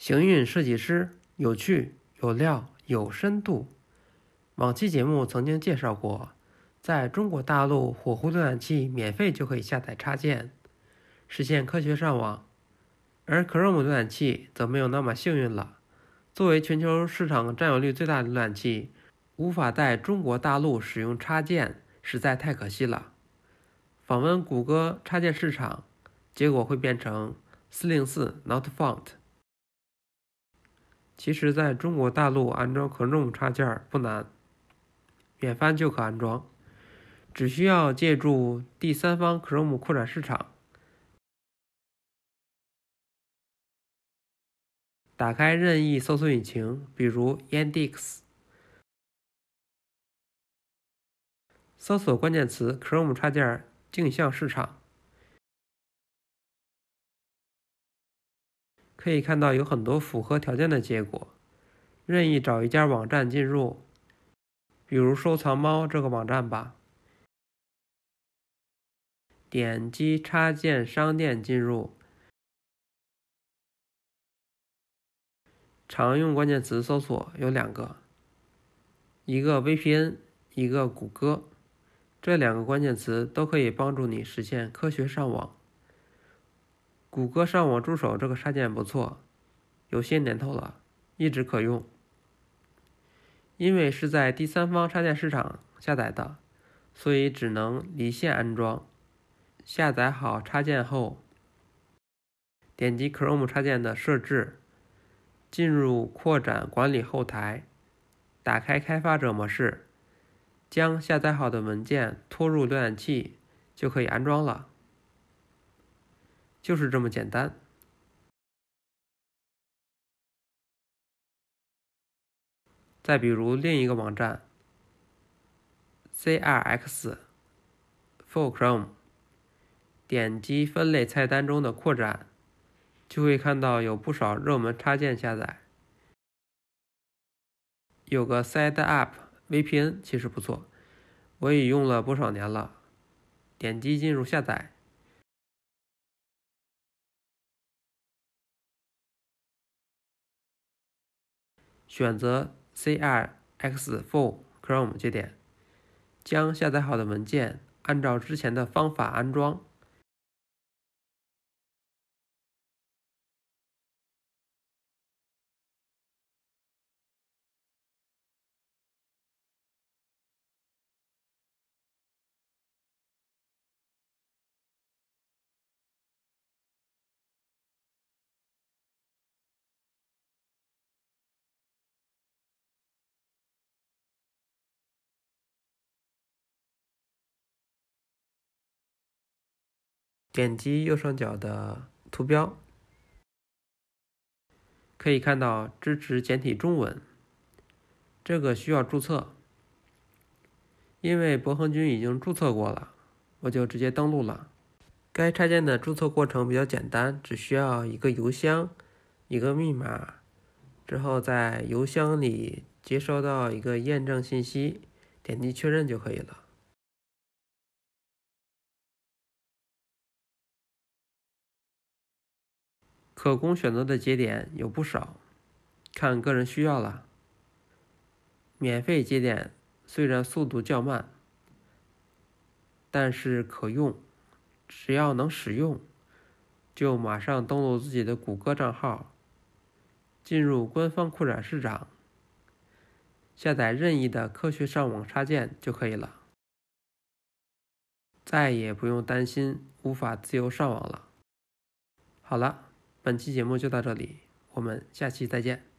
行运设计师有趣有料有深度。往期节目曾经介绍过，在中国大陆火狐浏览器免费就可以下载插件，实现科学上网；而 Chrome 浏览器则没有那么幸运了。作为全球市场占有率最大的浏览器，无法在中国大陆使用插件，实在太可惜了。访问谷歌插件市场，结果会变成404 Not Found。其实，在中国大陆安装 Chrome 插件不难，免翻就可安装，只需要借助第三方 Chrome 扩展市场，打开任意搜索引擎，比如 Yandex，搜索关键词 “Chrome 插件儿镜像市场”。可以看到有很多符合条件的结果。任意找一家网站进入，比如收藏猫这个网站吧。点击插件商店进入，常用关键词搜索有两个，一个 VPN，一个谷歌，这两个关键词都可以帮助你实现科学上网。谷歌上网助手这个插件不错，有些年头了，一直可用。因为是在第三方插件市场下载的，所以只能离线安装。下载好插件后，点击 Chrome 插件的设置，进入扩展管理后台，打开开发者模式，将下载好的文件拖入浏览器，就可以安装了。就是这么简单。再比如另一个网站，Crx，for Chrome，点击分类菜单中的扩展，就会看到有不少热门插件下载。有个 SideUp VPN 其实不错，我也用了不少年了。点击进入下载。选择 C r x f l l Chrome 节点，将下载好的文件按照之前的方法安装。点击右上角的图标，可以看到支持简体中文。这个需要注册，因为博恒君已经注册过了，我就直接登录了。该插件的注册过程比较简单，只需要一个邮箱、一个密码，之后在邮箱里接收到一个验证信息，点击确认就可以了。可供选择的节点有不少，看个人需要了。免费节点虽然速度较慢，但是可用，只要能使用，就马上登录自己的谷歌账号，进入官方扩展市场，下载任意的科学上网插件就可以了，再也不用担心无法自由上网了。好了。本期节目就到这里，我们下期再见。